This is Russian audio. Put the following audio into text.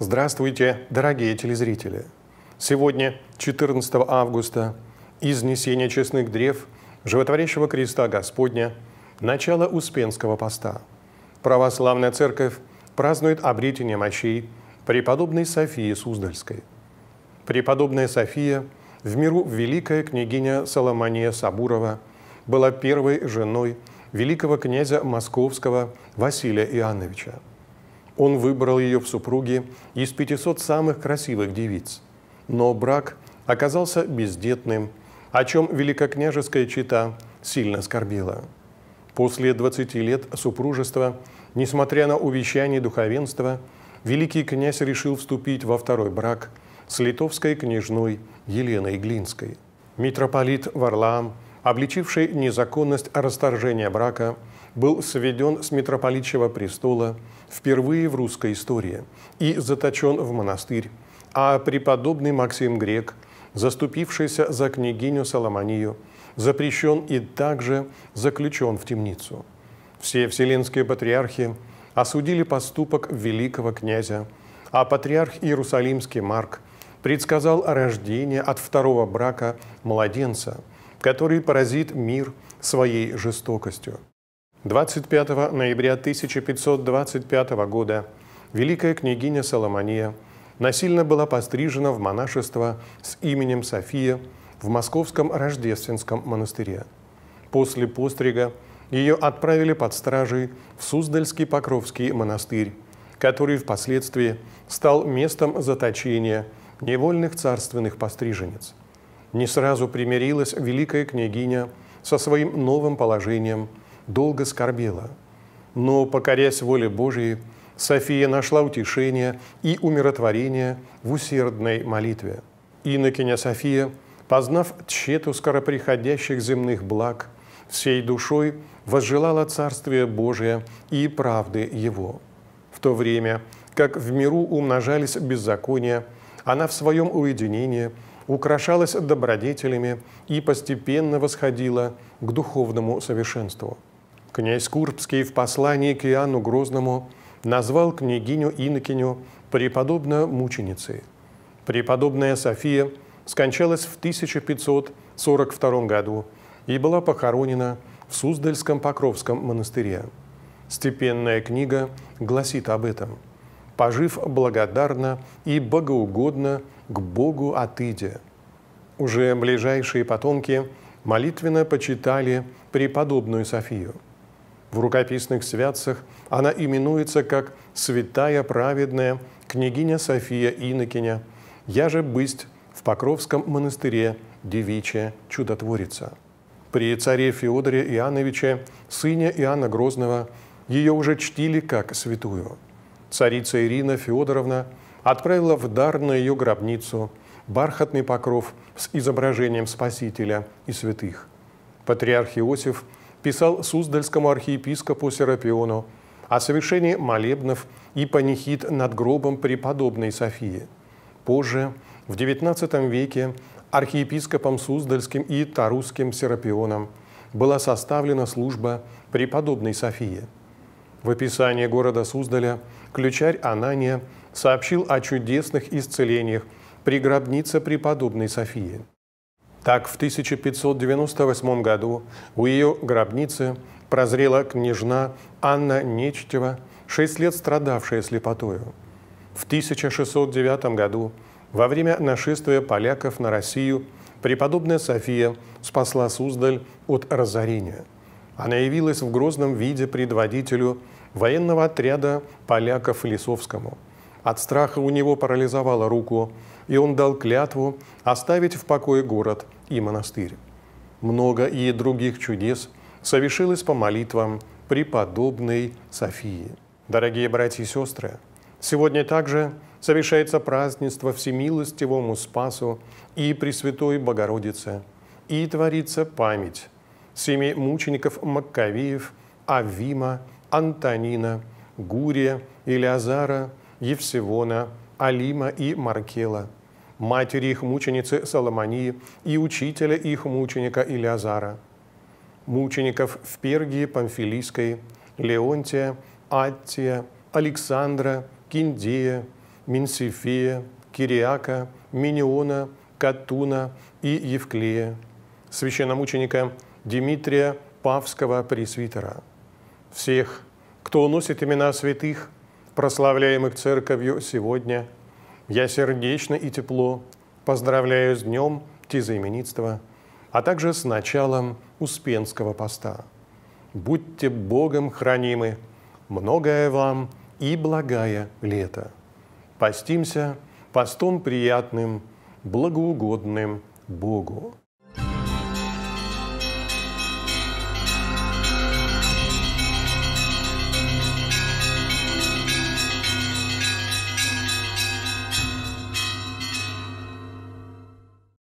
Здравствуйте, дорогие телезрители! Сегодня, 14 августа, из честных древ Животворящего Креста Господня, начало Успенского поста. Православная Церковь празднует обретение мощей преподобной Софии Суздальской. Преподобная София в миру великая княгиня Соломония Сабурова была первой женой великого князя Московского Василия Иоанновича – он выбрал ее в супруги из 500 самых красивых девиц. Но брак оказался бездетным, о чем великокняжеская чита сильно скорбила. После 20 лет супружества, несмотря на увещание духовенства, великий князь решил вступить во второй брак с литовской княжной Еленой Глинской. Митрополит Варлаам – обличивший незаконность расторжения брака, был сведен с митрополитчего престола впервые в русской истории и заточен в монастырь, а преподобный Максим Грек, заступившийся за княгиню Соломонию, запрещен и также заключен в темницу. Все вселенские патриархи осудили поступок великого князя, а патриарх Иерусалимский Марк предсказал рождение от второго брака младенца – который поразит мир своей жестокостью. 25 ноября 1525 года великая княгиня Соломония насильно была пострижена в монашество с именем София в Московском Рождественском монастыре. После пострига ее отправили под стражей в Суздальский Покровский монастырь, который впоследствии стал местом заточения невольных царственных постриженец – не сразу примирилась великая княгиня со своим новым положением, долго скорбела. Но, покорясь воле Божией, София нашла утешение и умиротворение в усердной молитве. Инокиня София, познав тщету скороприходящих земных благ, всей душой возжелала Царствие Божие и правды Его. В то время, как в миру умножались беззакония, она в своем уединении – украшалась добродетелями и постепенно восходила к духовному совершенству. Князь Курбский в послании к Иоанну Грозному назвал княгиню Инокиню преподобно мученицей. Преподобная София скончалась в 1542 году и была похоронена в Суздальском Покровском монастыре. Степенная книга гласит об этом. «Пожив благодарно и богоугодно к Богу Атыде. Уже ближайшие потомки молитвенно почитали преподобную Софию. В рукописных святцах она именуется как «святая праведная княгиня София Инокиня, я же бысть в Покровском монастыре девичья чудотворица». При царе Феодоре Иоанновиче, сыне Иоанна Грозного, ее уже чтили как святую. Царица Ирина Феодоровна – отправила в дар на ее гробницу бархатный покров с изображением Спасителя и святых. Патриарх Иосиф писал Суздальскому архиепископу Серапиону о совершении молебнов и панихид над гробом преподобной Софии. Позже, в XIX веке, архиепископом Суздальским и Тарусским Серапионом была составлена служба преподобной Софии – в описании города Суздаля ключарь Анания сообщил о чудесных исцелениях при гробнице преподобной Софии. Так в 1598 году у ее гробницы прозрела княжна Анна Нечтева, шесть лет страдавшая слепотою. В 1609 году, во время нашествия поляков на Россию, преподобная София спасла Суздаль от разорения – она явилась в грозном виде предводителю военного отряда поляков Лисовскому. От страха у него парализовала руку, и он дал клятву оставить в покое город и монастырь. Много и других чудес совершилось по молитвам преподобной Софии. Дорогие братья и сестры, сегодня также совершается празднество Всемилостивому Спасу и Пресвятой Богородице, и творится память семи мучеников Маккавиев, Авима, Антонина, Гурия, Илиазара, Евсевона, Алима и Маркела, матери их мученицы Соломонии и учителя их мученика Илиазара, мучеников в Пергии Памфилийской, Леонтия, Аттия, Александра, Киндея, Минсифея, Кириака, Миниона, Катуна и Евклея, священномученика Дмитрия Павского пресвитера, всех, кто носит имена святых, прославляемых церковью сегодня, я сердечно и тепло поздравляю с днем тезаименитства, а также с началом Успенского поста. Будьте Богом хранимы, многое вам и благая лето. Постимся постом приятным, благоугодным Богу.